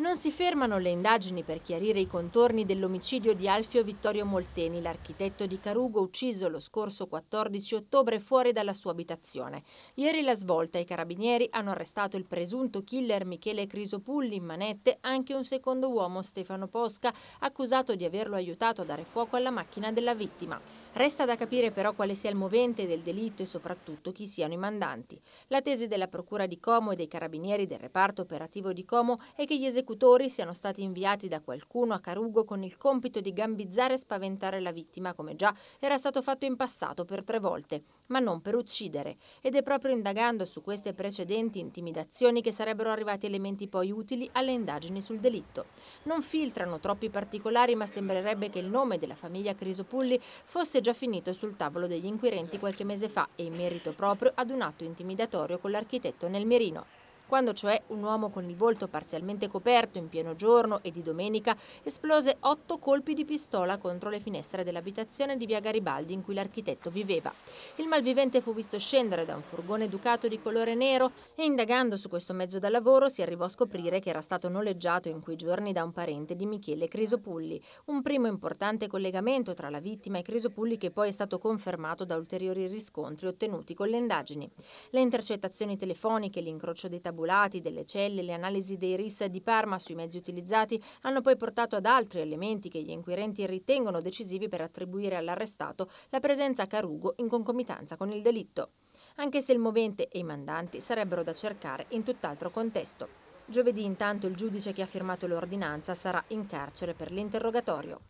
Non si fermano le indagini per chiarire i contorni dell'omicidio di Alfio Vittorio Molteni, l'architetto di Carugo ucciso lo scorso 14 ottobre fuori dalla sua abitazione. Ieri la svolta, i carabinieri hanno arrestato il presunto killer Michele Crisopulli in manette, anche un secondo uomo Stefano Posca, accusato di averlo aiutato a dare fuoco alla macchina della vittima. Resta da capire però quale sia il movente del delitto e soprattutto chi siano i mandanti. La tesi della Procura di Como e dei carabinieri del reparto operativo di Como è che gli esecutori siano stati inviati da qualcuno a Carugo con il compito di gambizzare e spaventare la vittima, come già era stato fatto in passato per tre volte, ma non per uccidere. Ed è proprio indagando su queste precedenti intimidazioni che sarebbero arrivati elementi poi utili alle indagini sul delitto. Non filtrano troppi particolari, ma sembrerebbe che il nome della famiglia Crisopulli fosse è già finito sul tavolo degli inquirenti qualche mese fa e in merito proprio ad un atto intimidatorio con l'architetto nel mirino quando cioè un uomo con il volto parzialmente coperto in pieno giorno e di domenica esplose otto colpi di pistola contro le finestre dell'abitazione di via Garibaldi in cui l'architetto viveva. Il malvivente fu visto scendere da un furgone ducato di colore nero e indagando su questo mezzo da lavoro si arrivò a scoprire che era stato noleggiato in quei giorni da un parente di Michele Crisopulli, un primo importante collegamento tra la vittima e Crisopulli che poi è stato confermato da ulteriori riscontri ottenuti con le indagini. Le intercettazioni telefoniche, l'incrocio dei tabulati tabulati delle celle e le analisi dei RIS di Parma sui mezzi utilizzati hanno poi portato ad altri elementi che gli inquirenti ritengono decisivi per attribuire all'arrestato la presenza a Carugo in concomitanza con il delitto, anche se il movente e i mandanti sarebbero da cercare in tutt'altro contesto. Giovedì intanto il giudice che ha firmato l'ordinanza sarà in carcere per l'interrogatorio.